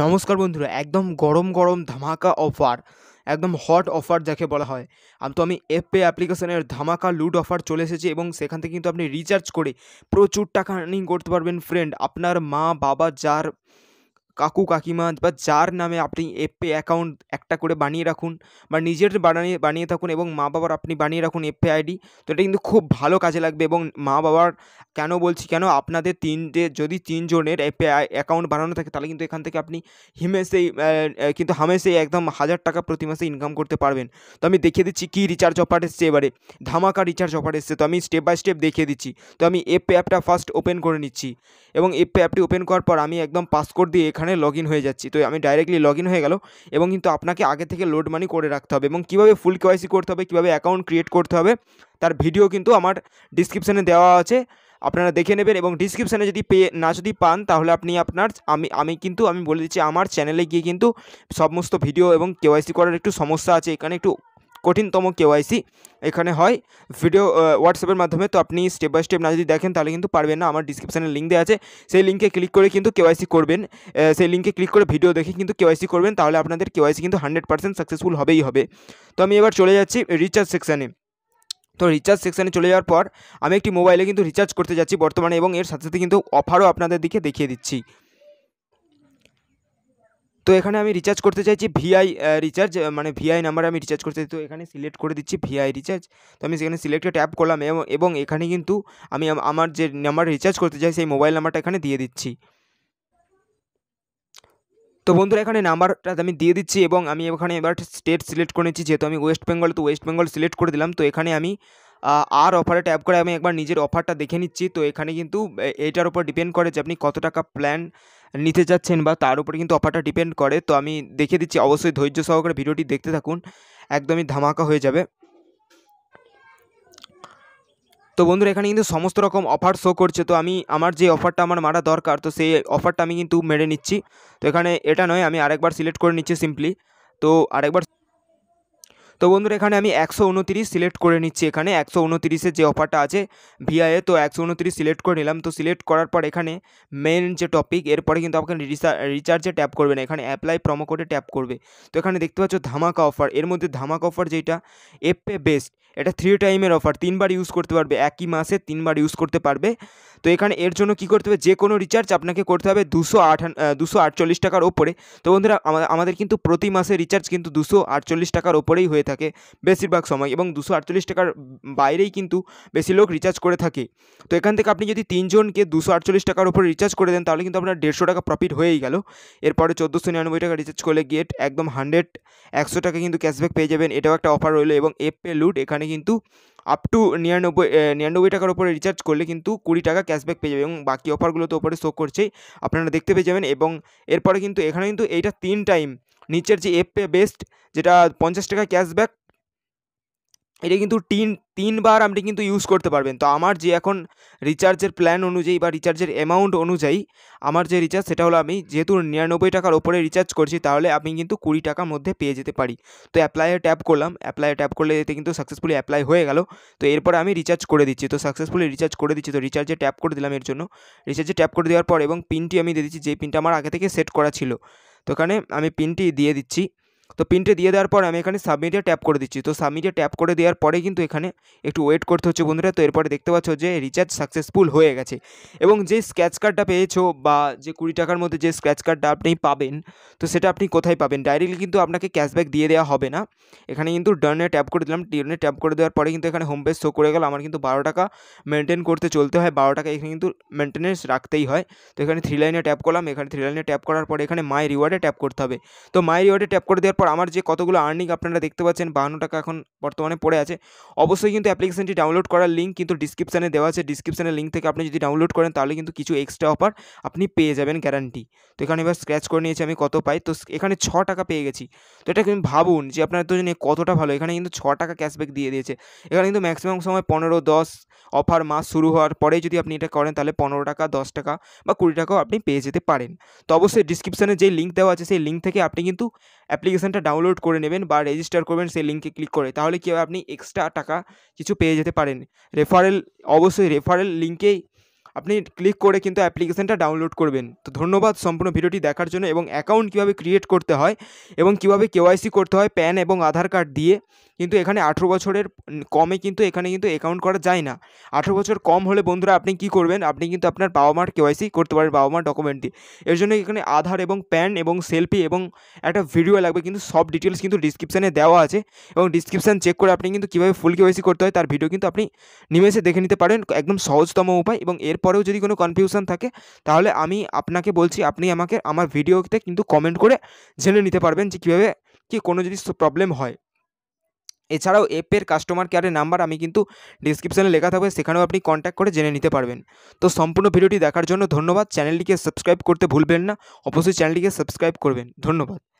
নমস্কার বন্ধুরা একদম গরম গরম ধামাকা অফার একদম হট অফার যাকে বলা হয় আমি তো আমি এফ পে অ্যাপ্লিকেশনের ধামাকা লুট অফার চলে এসেছি এবং সেখান থেকে কিন্তু আপনি রিচার্জ করে প্রচুর টাকা আর্নিং করতে পারবেন ফ্রেন্ড আপনার মা বাবা যার কাকু কাকিমা বা যার নামে আপনি এফপে অ্যাকাউন্ট একটা করে বানিয়ে রাখুন বা নিজের বানিয়ে বানিয়ে থাকুন এবং মা বাবার আপনি বানিয়ে রাখুন এফপে আইডি তো এটা কিন্তু খুব ভালো কাজে লাগবে এবং মা বাবার কেন বলছি কেন আপনাদের তিনটে যদি তিনজনের এফপে অ্যাকাউন্ট বানানো থাকে তাহলে কিন্তু এখান থেকে আপনি হিমেশেই কিন্তু হামেশেই একদম হাজার টাকা প্রতি মাসে ইনকাম করতে পারবেন তো আমি দেখিয়ে দিচ্ছি কী রিচার্জ অফার এসছে এবারে ধামাকা রিচার্জ অফার এসছে তো আমি স্টেপ বাই স্টেপ দেখিয়ে দিচ্ছি তো আমি এফপে অ্যাপটা ফার্স্ট ওপেন করে নিচ্ছি এবং এফপে অ্যাপটি ওপেন করার পর আমি একদম পাসকোড দিয়ে এখানে এখানে লগ হয়ে যাচ্ছি তো আমি ডাইরেক্টলি লগ হয়ে গেল এবং কিন্তু আপনাকে আগে থেকে লোড মানি করে রাখতে হবে এবং কীভাবে ফুল কেওয়াইসি করতে হবে কীভাবে অ্যাকাউন্ট ক্রিয়েট করতে হবে তার ভিডিও কিন্তু আমার ডিসক্রিপশানে দেওয়া আছে আপনারা দেখে নেবেন এবং ডিসক্রিপশানে যদি পেয়ে না যদি পান তাহলে আপনি আপনার আমি আমি কিন্তু আমি বলে দিচ্ছি আমার চ্যানেলে গিয়ে কিন্তু সমস্ত ভিডিও এবং কেওয়াইসি করার একটু সমস্যা আছে এখানে একটু কঠিনতম কেওয়াইসি এখানে হয় ভিডিও হোয়াটসঅ্যাপের মাধ্যমে তো আপনি স্টেপ বাই স্টেপ না যদি দেখেন তাহলে কিন্তু পারবেন না আমার ডিসক্রিপশানে লিঙ্ক দেওয়া আছে সেই লিঙ্কে ক্লিক করে কিন্তু কেওয়াইসি করবেন সেই লিঙ্কে ক্লিক করে ভিডিও দেখে কিন্তু কেওয়াইসি করবেন তাহলে আপনাদের কেওয়াইসি কিন্তু হান্ড্রেড পার্সেন্ট সাকসেসফুল হবেই হবে তো আমি এবার চলে যাচ্ছি রিচার্জ সেকশানে তো রিচার্জ সেকশানে চলে যাওয়ার পর আমি একটি মোবাইলে কিন্তু রিচার্জ করতে যাচ্ছি বর্তমানে এবং এর সাথে সাথে কিন্তু অফারও আপনাদের দিকে দেখিয়ে দিচ্ছি তো এখানে আমি রিচার্জ করতে চাইছি ভিআই রিচার্জ মানে ভিআই নাম্বারে আমি রিচার্জ করতে তো এখানে সিলেক্ট করে দিচ্ছি ভিআই রিচার্জ তো আমি সেখানে সিলেক্টে ট্যাপ করলাম এবং এখানে কিন্তু আমি আমার যে নাম্বার রিচার্জ করতে চাই সেই মোবাইল নাম্বারটা এখানে দিয়ে দিচ্ছি তো বন্ধুরা এখানে নাম্বারটা আমি দিয়ে দিচ্ছি এবং আমি এখানে এবার স্টেট সিলেক্ট করে নিচ্ছি যেহেতু আমি ওয়েস্ট বেঙ্গল তো ওয়েস্ট বেঙ্গল সিলেক্ট করে দিলাম তো এখানে আমি আর অফারে ট্যাপ করে আমি একবার নিজের অফারটা দেখে নিচ্ছি তো এখানে কিন্তু এইটার উপর ডিপেন্ড করে যে আপনি কত টাকা প্ল্যান নিতে চাচ্ছেন বা তার উপরে কিন্তু অফারটা ডিপেন্ড করে তো আমি দেখে দিচ্ছি অবশ্যই ধৈর্য সহকারে ভিডিওটি দেখতে থাকুন একদমই ধামাকা হয়ে যাবে তো বন্ধুরা এখানে কিন্তু সমস্ত রকম অফার শো করছে তো আমি আমার যে অফারটা আমার মারা দরকার তো সেই অফারটা আমি কিন্তু মেরে নিচ্ছি তো এখানে এটা নয় আমি আরেকবার সিলেক্ট করে নিচ্ছি সিম্পলি তো আরেকবার তো বন্ধুরা এখানে আমি একশো উনতিরিশ সিলেক্ট করে নিচ্ছি এখানে একশো উনতিরিশের যে অফারটা আছে ভিআইএ তো একশো উনতিরিশ সিলেক্ট করে নিলাম তো সিলেক্ট করার পর এখানে মেন যে টপিক এরপরে কিন্তু আপনাকে রিচার্জে ট্যাপ করবেন এখানে অ্যাপ্লাই প্রমো কোডে ট্যাপ করবে তো এখানে দেখতে পাচ্ছ ধামাকা অফার এর মধ্যে ধামাকা অফার যেটা এপে বেস্ট এটা থ্রি টাইমের অফার তিনবার ইউজ করতে পারবে একই মাসে তিনবার ইউজ করতে পারবে তো এখানে এর জন্য কি করতে হবে যে কোনো রিচার্জ আপনাকে করতে হবে দুশো আঠান দুশো আটচল্লিশ টাকার ওপরে তো বন্ধুরা আমাদের কিন্তু প্রতি মাসে রিচার্জ কিন্তু দুশো আটচল্লিশ টাকার ওপরেই হয়ে থাকে থাকে বেশিরভাগ সময় এবং দুশো আটচল্লিশ টাকার বাইরেই কিন্তু বেশি লোক রিচার্জ করে থাকে তো এখান থেকে আপনি যদি তিনজনকে দুশো আটচল্লিশ টাকার উপরে রিচার্জ করে দেন তাহলে কিন্তু আপনার দেড়শো টাকা প্রফিট হয়েই গেল এরপরে চোদ্দোশো নিরানব্বই টাকা রিচার্জ করলে গেট একদম হান্ড্রেড একশো টাকা কিন্তু ক্যাশব্যাক পেয়ে যাবেন এটাও একটা অফার রইলো এবং এপ পে লুট এখানে কিন্তু আপ টু নিরানব্বই নিরানব্বই টাকার উপরে রিচার্জ করলে কিন্তু কুড়ি টাকা ক্যাশব্যাক পেয়ে যাবে এবং বাকি অফারগুলো তো ওপরে শো করছেই আপনারা দেখতে পেয়ে যাবেন এবং এরপরে কিন্তু এখানে কিন্তু এইটা তিন টাইম নিচের যে এফ পে বেস্ট যেটা পঞ্চাশ টাকা ক্যাশব্যাক এটা কিন্তু তিন তিনবার আপনি কিন্তু ইউজ করতে পারবেন তো আমার যে এখন রিচার্জের প্ল্যান অনুযায়ী বা রিচার্জের অ্যামাউন্ট অনুযায়ী আমার যে রিচার্জ সেটা হলো আমি যেহেতু নিরানব্বই টাকার ওপরে রিচার্জ করছি তাহলে আমি কিন্তু কুড়ি টাকার মধ্যে পেয়ে যেতে পারি তো অ্যাপ্লাইয়ে ট্যাপ করলাম অ্যাপ্লাইয়ে ট্যাপ করলে এতে কিন্তু সাকসেসফুলি অ্যাপ্লাই হয়ে গেল তো এরপর আমি রিচার্জ করে দিচ্ছি তো সাকসেসফুলি রিচার্জ করে দিচ্ছি তো রিচার্জে ট্যাপ করে দিলাম এর জন্য রিচার্জে ট্যাপ করে দেওয়ার পর এবং পিনটি আমি দিয়ে দিচ্ছি যে পিনটা আমার আগে থেকে সেট করা ছিল তো এখানে আমি পিনটি দিয়ে দিচ্ছি তো পিনটে দিয়ে দেওয়ার পর আমি এখানে সাবমিটে ট্যাপ করে দিচ্ছি তো সাবমিটে ট্যাপ করে দেওয়ার পরে কিন্তু এখানে একটু ওয়েট করতে হচ্ছে বন্ধুরা তো এরপরে দেখতে পাচ্ছ যে রিচার্জ সাকসেসফুল হয়ে গেছে এবং যে স্ক্র্যাচ কার্ডটা পেয়েছো বা যে কুড়ি টাকার মধ্যে যে স্ক্র্যাচ কার্ডটা আপনি পাবেন তো সেটা আপনি কোথায় পাবেন ডাইরেক্টলি কিন্তু আপনাকে ক্যাশব্যাক দিয়ে দেওয়া হবে না এখানে কিন্তু ডার্নে ট্যাপ করে দিলাম ডনে ট্যাপ করে দেওয়ার পরে কিন্তু এখানে হোম পেজ শো করে গেল আমার কিন্তু বারো টাকা মেনটেন করতে চলতে হয় বারো টাকা এখানে কিন্তু মেনটেনেন্স রাখতেই হয় তো এখানে থ্রি লাইনে ট্যাপ করলাম এখানে থ্রি লাইনে ট্যাপ করার পরে এখানে মাই রিওয়ার্ডে ট্যাপ করতে হবে তো মাই রিওয়ার্ডে ট্যাপ করে দেওয়ার পর আমার যে কতগুলো আর্নিং আপনারা দেখতে পাচ্ছেন বাহান্ন টাকা এখন বর্তমানে পড়ে আছে অবশ্যই কিন্তু অ্যাপ্লিকেশনটি ডাউনলোড করার লিঙ্ক কিন্তু ডিসক্রিপশানে দেওয়া আছে ডিসক্রিপশানের লিঙ্ক থেকে আপনি যদি ডাউনলোড করেন তাহলে কিন্তু কিছু এক্সট্রা অফার আপনি পেয়ে যাবেন গ্যারান্টি তো এখানে এবার স্ক্র্যাচ করে নিয়েছি আমি কত পাই তো এখানে ছ টাকা পেয়ে গেছি তো এটা কিন্তু ভাবুন যে আপনার তো জন্য কতটা ভালো এখানে কিন্তু ছ টাকা ক্যাশব্যাক দিয়ে দিয়েছে এখানে কিন্তু ম্যাক্সিমাম সময় পনেরো দশ অফার মাস শুরু হওয়ার পরে যদি আপনি এটা করেন তাহলে পনেরো টাকা দশ টাকা বা কুড়ি টাকাও আপনি পেয়ে যেতে পারেন তো অবশ্যই ডিসক্রিপশানে যে লিঙ্ক দেওয়া আছে সেই লিঙ্ক থেকে আপনি কিন্তু অ্যাপ্লিকেশানটা ডাউনলোড করে নেবেন বা রেজিস্টার করবেন সেই লিঙ্কে ক্লিক করে তাহলে কী হবে আপনি এক্সট্রা টাকা কিছু পেয়ে যেতে পারেন রেফারেল অবশ্যই রেফারেল লিঙ্কেই আপনি ক্লিক করে কিন্তু অ্যাপ্লিকেশানটা ডাউনলোড করবেন তো ধন্যবাদ সম্পূর্ণ ভিডিওটি দেখার জন্য এবং অ্যাকাউন্ট কীভাবে ক্রিয়েট করতে হয় এবং কীভাবে কেওয়াইসি করতে হয় প্যান এবং আধার কার্ড দিয়ে কিন্তু এখানে আঠেরো বছরের কমে কিন্তু এখানে কিন্তু অ্যাকাউন্ট করা যায় না আঠেরো বছর কম হলে বন্ধুরা আপনি কি করবেন আপনি কিন্তু আপনার বাবা মার কেওয়াইসি করতে পারেন বাবা মার ডকুমেন্ট দিয়ে এর জন্য এখানে আধার এবং প্যান এবং সেলফি এবং একটা ভিডিও লাগবে কিন্তু সব ডিটেলস কিন্তু ডিসক্রিপশানে দেওয়া আছে এবং ডিসক্রিপশান চেক করে আপনি কিন্তু কীভাবে ফুল কেওয়াইসি করতে হয় তার ভিডিও কিন্তু আপনি নিমেষে দেখে নিতে পারেন একদম সহজতম উপায় এবং এর এরপরেও যদি কোনো কনফিউশন থাকে তাহলে আমি আপনাকে বলছি আপনি আমাকে আমার ভিডিওতে কিন্তু কমেন্ট করে জেনে নিতে পারবেন যে কীভাবে কি কোনো যদি প্রবলেম হয় এছাড়াও অ্যাপের কাস্টমার কেয়ারের নাম্বার আমি কিন্তু ডিসক্রিপশানে লেখা থাকবে সেখানেও আপনি কন্ট্যাক্ট করে জেনে নিতে পারবেন তো সম্পূর্ণ ভিডিওটি দেখার জন্য ধন্যবাদ চ্যানেলটিকে সাবস্ক্রাইব করতে ভুলবেন না অবশ্যই চ্যানেলটিকে সাবস্ক্রাইব করবেন ধন্যবাদ